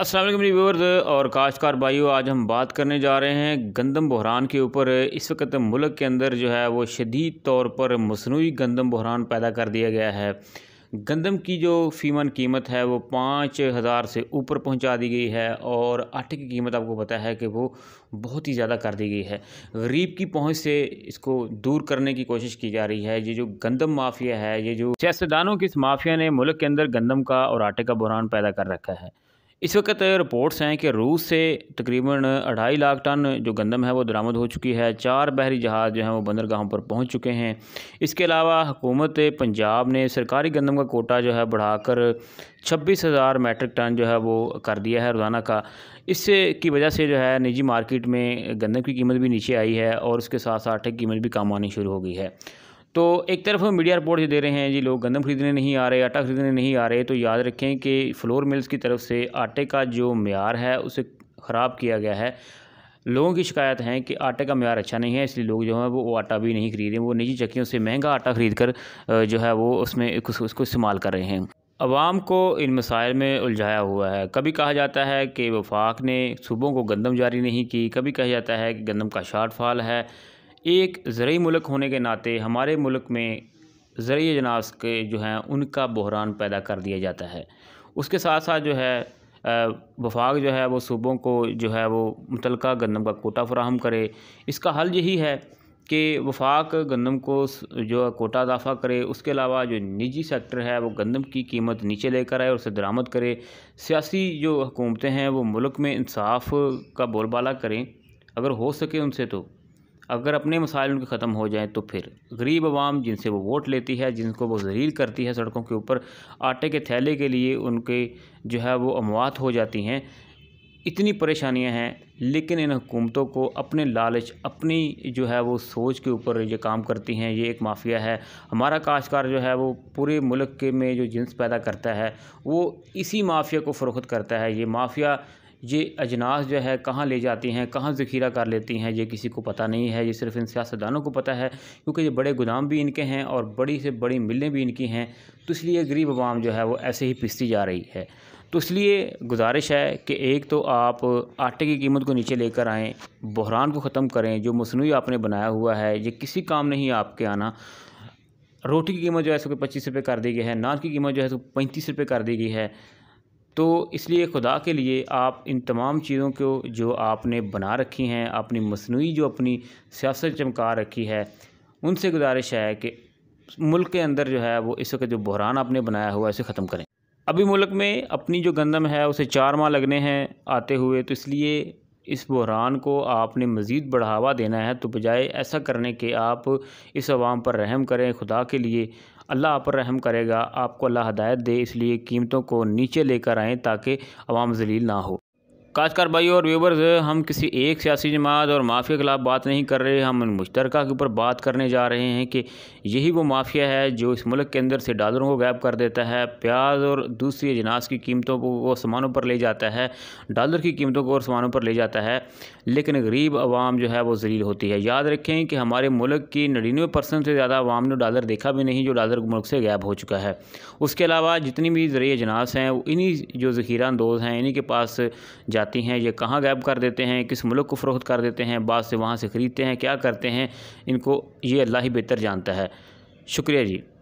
Aslam reviewers और काश्तकार भाइयों आज हम बात करने जा रहे हैं गंदम बहरान के ऊपर इस वक्त मुल्क के अंदर जो है वो शदीद तौर पर मसनू गंदम बहरान पैदा कर दिया गया है गंदम की जो फीमन कीमत है वो पाँच हज़ार से ऊपर पहुंचा दी गई है और आटे की कीमत आपको पता है कि वो बहुत ही ज़्यादा कर दी गई है गरीब की पहुंच से इसको दूर करने की कोशिश की जा रही है ये जो गंदम माफिया है ये जो सियासतदानों की इस माफिया ने मुल्क के अंदर गंदम का और आटे का बुरान पैदा कर रखा है इस वक्त रिपोर्ट्स हैं कि रूस से तकरीबन अढ़ाई लाख टन जो गंदम है वो दरामद हो चुकी है चार बहरी जहाज़ जो हैं वो बंदरगाहों पर पहुंच चुके हैं इसके अलावा हुकूमत पंजाब ने सरकारी गंदम का कोटा जो है बढ़ाकर छब्बीस हज़ार टन जो है वो कर दिया है रोज़ाना का इससे की वजह से जो है निजी मार्केट में गंदम की कीमत भी नीचे आई है और उसके साथ साथ आटे की कीमत भी कम आनी शुरू हो गई है तो एक तरफ मीडिया रिपोर्ट दे रहे हैं जी लोग गंदम खरीदने नहीं आ रहे आटा खरीदने नहीं आ रहे तो याद रखें कि फ्लोर मिल्स की तरफ से आटे का जो मैार है उसे ख़राब किया गया है लोगों की शिकायत है कि आटे का मैार अच्छा नहीं है इसलिए लोग जो है वो आटा भी नहीं ख़रीदे वो निजी चक्कियों से महंगा आटा खरीद कर जो है वो उसमें उसको इस्तेमाल कर रहे हैं आवाम को इन मसाइल में उलझाया हुआ है कभी कहा जाता है कि वफाक ने सूबों को गंदम जारी नहीं की कभी कहा जाता है कि गंदम का शार्ट फाल है एक ज़रूरी मुल्क होने के नाते हमारे मुल्क में ज़रिए जनास के जो हैं उनका बहरान पैदा कर दिया जाता है उसके साथ साथ जो है वफाक जो है वो सूबों को जो है वो मुतल गंदम का कोटा फ्राहम करे इसका हल यही है कि वफाक गंदम को जो है कोटा इजाफा करे उसके अलावा जो निजी सेक्टर है वो गंदम की कीमत नीचे लेकर आए और उसे दरामद करे सियासी जो हुकूमतें हैं वो मुल्क में इंसाफ का बोलबाला करें अगर हो सके उनसे तो अगर अपने मसाइल उनके ख़त्म हो जाएँ तो फिर गरीब आवाम जिनसे वो वोट लेती है जिनको वो जलील करती है सड़कों के ऊपर आटे के थैले के लिए उनके जो है वो अमवात हो जाती हैं इतनी परेशानियां हैं लेकिन इन हुकूमतों को अपने लालच अपनी जो है वो सोच के ऊपर ये काम करती हैं ये एक माफिया है हमारा काशकार जो है वो पूरे मुल्क के में जो जिन्स पैदा करता है वो इसी माफिया को फ़रोख्त करता है ये माफिया ये अजनास जो है कहाँ ले जाती हैं कहाँ जखीरा कर लेती हैं ये किसी को पता नहीं है ये सिर्फ इन सियासतदानों को पता है क्योंकि ये बड़े गोदाम भी इनके हैं और बड़ी से बड़ी मिलें भी इनकी हैं तो इसलिए गरीब आवाम जो है वो ऐसे ही पिसती जा रही है तो इसलिए गुजारिश है कि एक तो आप आटे की कीमत को नीचे लेकर आएँ बहरान को ख़त्म करें जो मसनू आपने बनाया हुआ है ये किसी काम नहीं आपके आना रोटी की कीमत जो है सो पच्चीस रुपये कर दी गई है नान की कीमत जो है सो पैंतीस रुपये कर दी गई है तो इसलिए खुदा के लिए आप इन तमाम चीज़ों को जो आपने बना रखी हैं अपनी मसनू जो अपनी सियासत चमका रखी है उनसे गुजारिश है कि मुल्क के अंदर जो है वो इस वक्त जो बहरान आपने बनाया हुआ है इसे ख़त्म करें अभी मुल्क में अपनी जो गंदम है उसे चार माह लगने हैं आते हुए तो इसलिए इस बहरान को आपने मज़ीद बढ़ावा देना है तो बजाय ऐसा करने के आप इस आवाम पर रहम करें खुदा के लिए अल्लाह आप पर रहम करेगा आपको अल्लाह हदायत दे इसलिए कीमतों को नीचे लेकर आएँ ताकि आवाम जलील ना हो काशकार भाई और व्यूवर्स हम किसी एक सियासी जमात और माफिया के खिलाफ बात नहीं कर रहे हम मुश्तर के ऊपर बात करने जा रहे हैं कि यही वो माफिया है जो इस मुल्क के अंदर से डॉलरों को गैप कर देता है प्याज और दूसरी अजनास की कीमतों को सामानों पर ले जाता है डॉलर की कीमतों को और सामानों पर ले जाता है लेकिन गरीब आवाम जो है वो जलील होती है याद रखें कि हमारे मुल्क की नड़िनवे परसेंट से ज़्यादा आवाम ने डॉलर देखा भी नहीं जो डॉलर मुल्क से गैप हो चुका है उसके अलावा जितनी भी ज़रिए अजनास हैं इन्हीं जो ज़खीरा अंदोज़ हैं इन्हीं के पास जाती हैं ये कहाँ गैब कर देते हैं किस मुल्क को फ़रोख्त कर देते हैं बाद से वहाँ से ख़रीदते हैं क्या करते हैं इनको ये अल्लाह ही बेहतर जानता है शुक्रिया जी